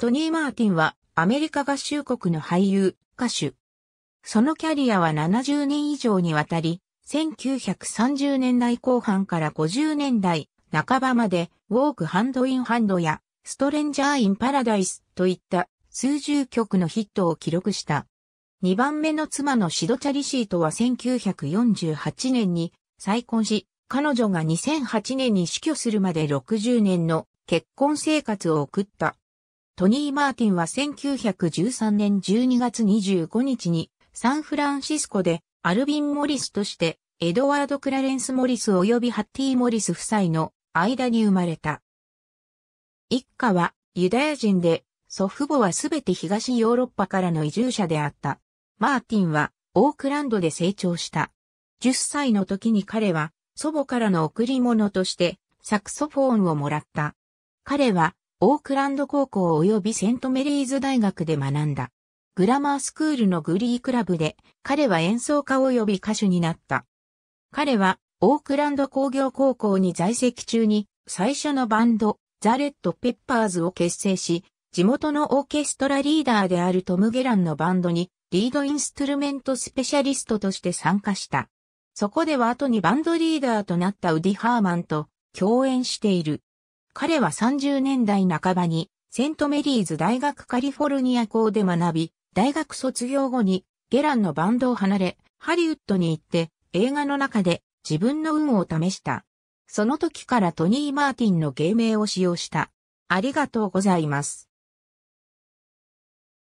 トニー・マーティンはアメリカ合衆国の俳優、歌手。そのキャリアは70年以上にわたり、1930年代後半から50年代半ばまで、ウォークハンドインハンドや、ストレンジャーインパラダイスといった数十曲のヒットを記録した。2番目の妻のシドチャリシートは1948年に再婚し、彼女が2008年に死去するまで60年の結婚生活を送った。トニー・マーティンは1913年12月25日にサンフランシスコでアルビン・モリスとしてエドワード・クラレンス・モリス及びハッティ・モリス夫妻の間に生まれた。一家はユダヤ人で祖父母はすべて東ヨーロッパからの移住者であった。マーティンはオークランドで成長した。10歳の時に彼は祖母からの贈り物としてサクソフォーンをもらった。彼はオークランド高校及びセントメリーズ大学で学んだ。グラマースクールのグリークラブで彼は演奏家及び歌手になった。彼はオークランド工業高校に在籍中に最初のバンドザ・レッド・ペッパーズを結成し、地元のオーケストラリーダーであるトム・ゲランのバンドにリードインストゥルメントスペシャリストとして参加した。そこでは後にバンドリーダーとなったウディ・ハーマンと共演している。彼は30年代半ばにセントメリーズ大学カリフォルニア校で学び、大学卒業後にゲランのバンドを離れ、ハリウッドに行って映画の中で自分の運を試した。その時からトニー・マーティンの芸名を使用した。ありがとうございます。